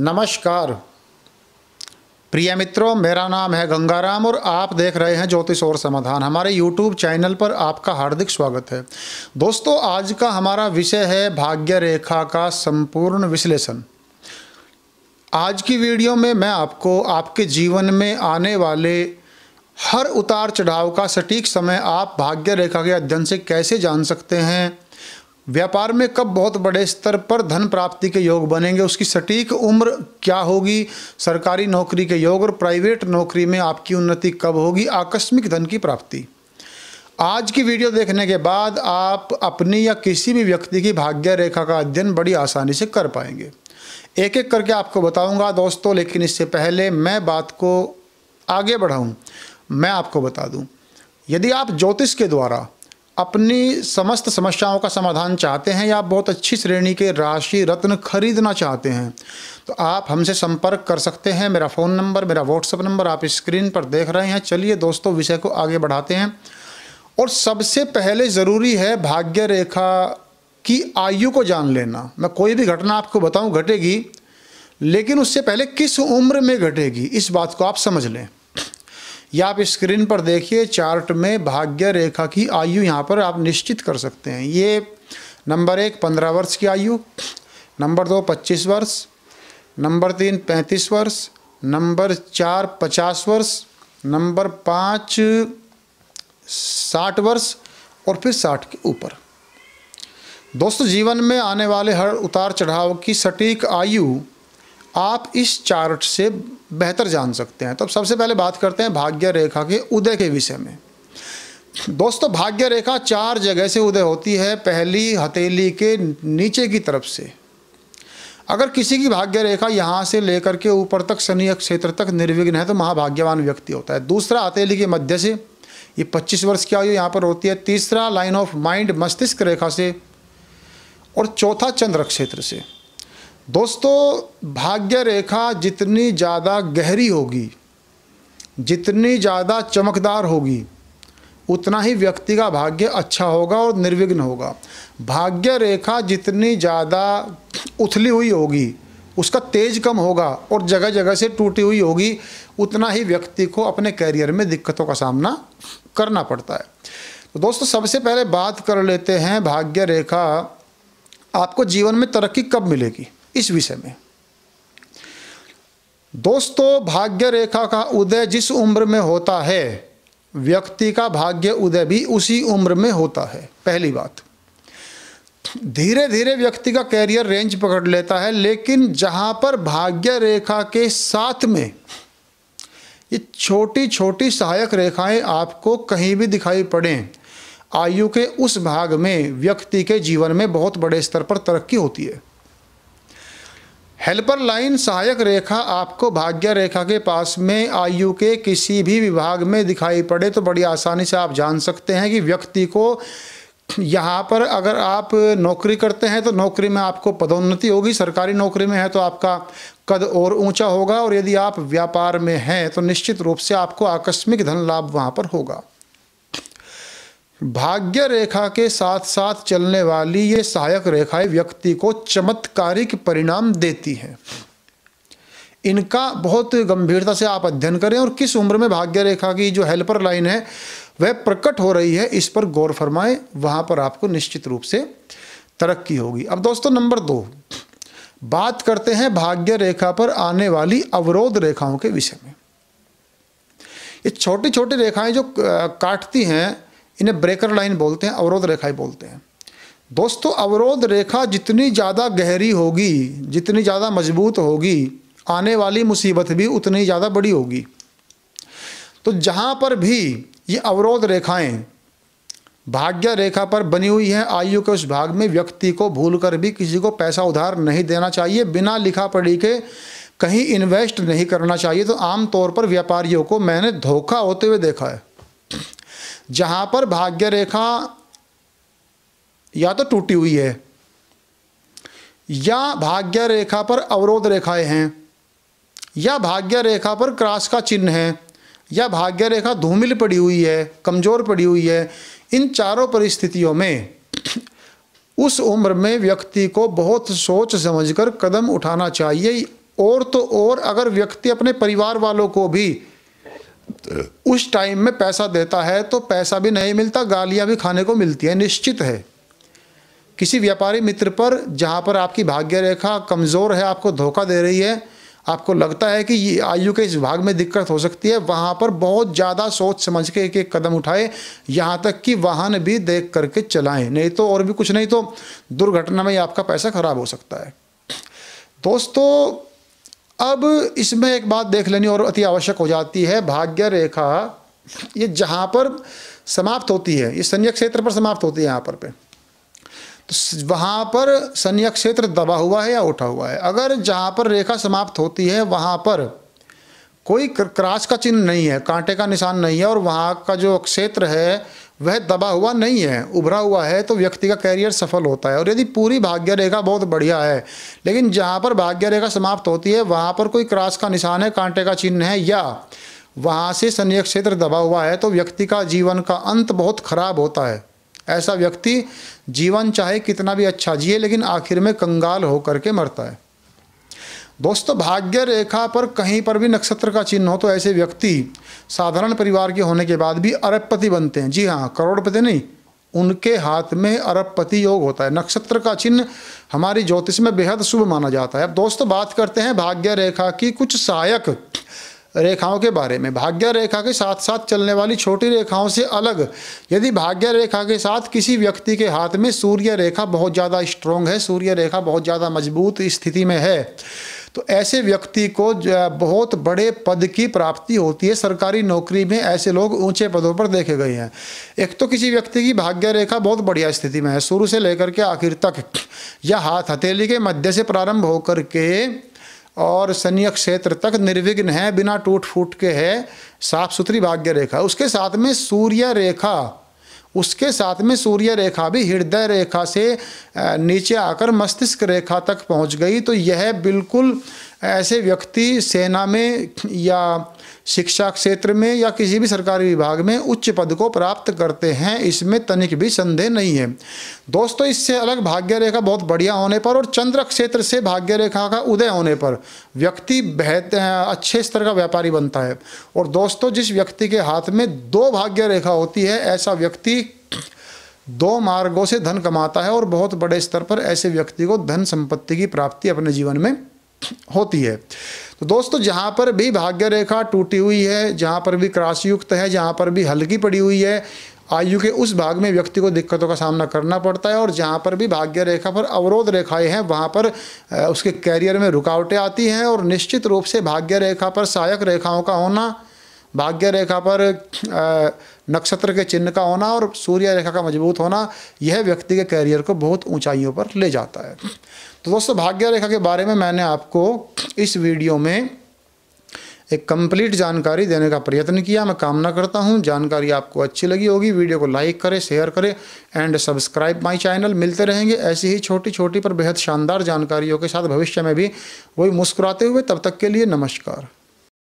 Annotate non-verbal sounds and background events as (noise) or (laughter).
नमस्कार प्रिय मित्रों मेरा नाम है गंगाराम और आप देख रहे हैं ज्योतिष और समाधान हमारे यूट्यूब चैनल पर आपका हार्दिक स्वागत है दोस्तों आज का हमारा विषय है भाग्य रेखा का संपूर्ण विश्लेषण आज की वीडियो में मैं आपको आपके जीवन में आने वाले हर उतार चढ़ाव का सटीक समय आप भाग्य रेखा के अध्ययन से कैसे जान सकते हैं व्यापार में कब बहुत बड़े स्तर पर धन प्राप्ति के योग बनेंगे उसकी सटीक उम्र क्या होगी सरकारी नौकरी के योग और प्राइवेट नौकरी में आपकी उन्नति कब होगी आकस्मिक धन की प्राप्ति आज की वीडियो देखने के बाद आप अपनी या किसी भी व्यक्ति की भाग्य रेखा का अध्ययन बड़ी आसानी से कर पाएंगे एक एक करके आपको बताऊंगा दोस्तों लेकिन इससे पहले मैं बात को आगे बढ़ाऊं मैं आपको बता दूं यदि आप ज्योतिष के द्वारा अपनी समस्त समस्याओं का समाधान चाहते हैं या बहुत अच्छी श्रेणी के राशि रत्न खरीदना चाहते हैं तो आप हमसे संपर्क कर सकते हैं मेरा फ़ोन नंबर मेरा व्हाट्सअप नंबर आप स्क्रीन पर देख रहे हैं चलिए दोस्तों विषय को आगे बढ़ाते हैं और सबसे पहले ज़रूरी है भाग्य रेखा की आयु को जान लेना मैं कोई भी घटना आपको बताऊँ घटेगी लेकिन उससे पहले किस उम्र में घटेगी इस बात को आप समझ लें या आप स्क्रीन पर देखिए चार्ट में भाग्य रेखा की आयु यहाँ पर आप निश्चित कर सकते हैं ये नंबर एक पंद्रह वर्ष की आयु नंबर दो पच्चीस वर्ष नंबर तीन पैंतीस वर्ष नंबर चार पचास वर्ष नंबर पाँच साठ वर्ष और फिर साठ के ऊपर दोस्तों जीवन में आने वाले हर उतार चढ़ाव की सटीक आयु आप इस चार्ट से बेहतर जान सकते हैं तो सबसे पहले बात करते हैं भाग्य रेखा के उदय के विषय में दोस्तों भाग्य रेखा चार जगह से उदय होती है पहली हथेली के नीचे की तरफ से अगर किसी की भाग्य रेखा यहाँ से लेकर के ऊपर तक शनि क्षेत्र तक निर्विघ्न है तो महाभाग्यवान व्यक्ति होता है दूसरा हथेली के मध्य से ये 25 वर्ष की आयु यहाँ पर होती है तीसरा लाइन ऑफ माइंड मस्तिष्क रेखा से और चौथा चंद्र क्षेत्र से दोस्तों भाग्य रेखा जितनी ज़्यादा गहरी होगी जितनी ज़्यादा चमकदार होगी उतना ही व्यक्ति का भाग्य अच्छा होगा और निर्विघ्न होगा भाग्य रेखा जितनी ज़्यादा उथली हुई होगी उसका तेज कम होगा और जगह जगह से टूटी हुई होगी उतना ही व्यक्ति को अपने कैरियर में दिक्कतों का सामना करना पड़ता है तो दोस्तों सबसे पहले बात कर लेते हैं भाग्य रेखा आपको जीवन में तरक्की कब मिलेगी इस विषय में दोस्तों भाग्य रेखा का उदय जिस उम्र में होता है व्यक्ति का भाग्य उदय भी उसी उम्र में होता है पहली बात धीरे धीरे व्यक्ति का कैरियर रेंज पकड़ लेता है लेकिन जहां पर भाग्य रेखा के साथ में ये छोटी छोटी सहायक रेखाएं आपको कहीं भी दिखाई पड़े आयु के उस भाग में व्यक्ति के जीवन में बहुत बड़े स्तर पर तरक्की होती है हेल्पर लाइन सहायक रेखा आपको भाग्य रेखा के पास में आयु के किसी भी विभाग में दिखाई पड़े तो बड़ी आसानी से आप जान सकते हैं कि व्यक्ति को यहाँ पर अगर आप नौकरी करते हैं तो नौकरी में आपको पदोन्नति होगी सरकारी नौकरी में है तो आपका कद और ऊंचा होगा और यदि आप व्यापार में हैं तो निश्चित रूप से आपको आकस्मिक धन लाभ वहाँ पर होगा भाग्य रेखा के साथ साथ चलने वाली ये सहायक रेखाएं व्यक्ति को चमत्कारिक परिणाम देती हैं इनका बहुत गंभीरता से आप अध्ययन करें और किस उम्र में भाग्य रेखा की जो हेल्पर लाइन है वह प्रकट हो रही है इस पर गौर फरमाएं वहां पर आपको निश्चित रूप से तरक्की होगी अब दोस्तों नंबर दो बात करते हैं भाग्य रेखा पर आने वाली अवरोध रेखाओं के विषय में ये छोटी छोटी रेखाएं जो काटती हैं इन्हें ब्रेकर लाइन बोलते हैं अवरोध ही बोलते हैं दोस्तों अवरोध रेखा जितनी ज़्यादा गहरी होगी जितनी ज़्यादा मजबूत होगी आने वाली मुसीबत भी उतनी ज़्यादा बड़ी होगी तो जहाँ पर भी ये अवरोध रेखाएं भाग्य रेखा पर बनी हुई है आयु के उस भाग में व्यक्ति को भूलकर भी किसी को पैसा उधार नहीं देना चाहिए बिना लिखा पढ़ी के कहीं इन्वेस्ट नहीं करना चाहिए तो आम तौर पर व्यापारियों को मैंने धोखा होते हुए देखा है जहां पर भाग्य रेखा या तो टूटी हुई है या भाग्य रेखा पर अवरोध रेखाएं हैं या भाग्य रेखा पर क्रास का चिन्ह है या भाग्य रेखा धूमिल पड़ी हुई है कमज़ोर पड़ी हुई है इन चारों परिस्थितियों में (clears throat) उस उम्र में व्यक्ति को बहुत सोच समझकर कदम उठाना चाहिए और तो और अगर व्यक्ति अपने परिवार वालों को भी उस टाइम में पैसा देता है तो पैसा भी नहीं मिलता गालियां भी खाने को मिलती है निश्चित है किसी व्यापारी मित्र पर जहाँ पर आपकी भाग्य रेखा कमज़ोर है आपको धोखा दे रही है आपको लगता है कि ये आयु के इस भाग में दिक्कत हो सकती है वहां पर बहुत ज़्यादा सोच समझ के एक एक कदम उठाए यहाँ तक कि वाहन भी देख करके चलाएं नहीं तो और भी कुछ नहीं तो दुर्घटना में आपका पैसा खराब हो सकता है दोस्तों अब इसमें एक बात देख लेनी और अति आवश्यक हो जाती है भाग्य रेखा ये जहाँ पर समाप्त होती है ये संयक क्षेत्र पर समाप्त होती है यहाँ पर पे तो वहाँ पर संयक क्षेत्र दबा हुआ है या उठा हुआ है अगर जहाँ पर रेखा समाप्त होती है वहाँ पर कोई क्रॉस का चिन्ह नहीं है कांटे का निशान नहीं है और वहाँ का जो क्षेत्र है वह दबा हुआ नहीं है उभरा हुआ है तो व्यक्ति का कैरियर सफल होता है और यदि पूरी भाग्य रेखा बहुत बढ़िया है लेकिन जहाँ पर भाग्य रेखा समाप्त होती है वहाँ पर कोई क्रॉस का निशान है कांटे का चिन्ह है या वहाँ से शनि क्षेत्र दबा हुआ है तो व्यक्ति का जीवन का अंत बहुत खराब होता है ऐसा व्यक्ति जीवन चाहे कितना भी अच्छा जिए लेकिन आखिर में कंगाल होकर के मरता है दोस्तों भाग्य रेखा पर कहीं पर भी नक्षत्र का चिन्ह हो तो ऐसे व्यक्ति साधारण परिवार के होने के बाद भी अरबपति बनते हैं जी हाँ करोड़पति नहीं उनके हाथ में अरबपति योग होता है नक्षत्र का चिन्ह हमारी ज्योतिष में बेहद शुभ माना जाता है अब दोस्तों बात करते हैं भाग्य रेखा की कुछ सहायक रेखाओं के बारे में भाग्य रेखा के साथ साथ चलने वाली छोटी रेखाओं से अलग यदि भाग्य रेखा के साथ किसी व्यक्ति के हाथ में सूर्य रेखा बहुत ज़्यादा स्ट्रॉन्ग है सूर्य रेखा बहुत ज़्यादा मजबूत स्थिति में है तो ऐसे व्यक्ति को बहुत बड़े पद की प्राप्ति होती है सरकारी नौकरी में ऐसे लोग ऊंचे पदों पर देखे गए हैं एक तो किसी व्यक्ति की भाग्य रेखा बहुत बढ़िया स्थिति में है शुरू से लेकर के आखिर तक या हाथ हथेली के मध्य से प्रारंभ होकर के और सैन्य क्षेत्र तक निर्विघ्न है बिना टूट फूट के है साफ सुथरी भाग्य रेखा उसके साथ में सूर्य रेखा उसके साथ में सूर्य रेखा भी हृदय रेखा से नीचे आकर मस्तिष्क रेखा तक पहुंच गई तो यह बिल्कुल ऐसे व्यक्ति सेना में या शिक्षा क्षेत्र में या किसी भी सरकारी विभाग में उच्च पद को प्राप्त करते हैं इसमें तनिक भी संदेह नहीं है दोस्तों इससे अलग भाग्य रेखा बहुत बढ़िया होने पर और चंद्र क्षेत्र से भाग्य रेखा का उदय होने पर व्यक्ति बेहतर अच्छे स्तर का व्यापारी बनता है और दोस्तों जिस व्यक्ति के हाथ में दो भाग्य रेखा होती है ऐसा व्यक्ति दो मार्गों से धन कमाता है और बहुत बड़े स्तर पर ऐसे व्यक्ति को धन संपत्ति की प्राप्ति अपने जीवन में होती है तो दोस्तों जहाँ पर भी भाग्य रेखा टूटी हुई है जहाँ पर भी क्रासयुक्त है जहाँ पर भी हल्की पड़ी हुई है आयु के उस भाग में व्यक्ति को दिक्कतों का सामना करना पड़ता है और जहाँ पर भी भाग्य रेखा पर अवरोध रेखाएं हैं वहाँ पर उसके कैरियर में रुकावटें आती हैं और निश्चित रूप से भाग्य रेखा पर सहायक रेखाओं का होना भाग्य रेखा पर आ, नक्षत्र के चिन्ह का होना और सूर्य रेखा का मजबूत होना यह व्यक्ति के कैरियर को बहुत ऊंचाइयों पर ले जाता है तो दोस्तों भाग्य रेखा के बारे में मैंने आपको इस वीडियो में एक कंप्लीट जानकारी देने का प्रयत्न किया मैं कामना करता हूँ जानकारी आपको अच्छी लगी होगी वीडियो को लाइक करें शेयर करें एंड सब्सक्राइब माय चैनल मिलते रहेंगे ऐसी ही छोटी छोटी पर बेहद शानदार जानकारियों के साथ भविष्य में भी वही मुस्कुराते हुए तब तक के लिए नमस्कार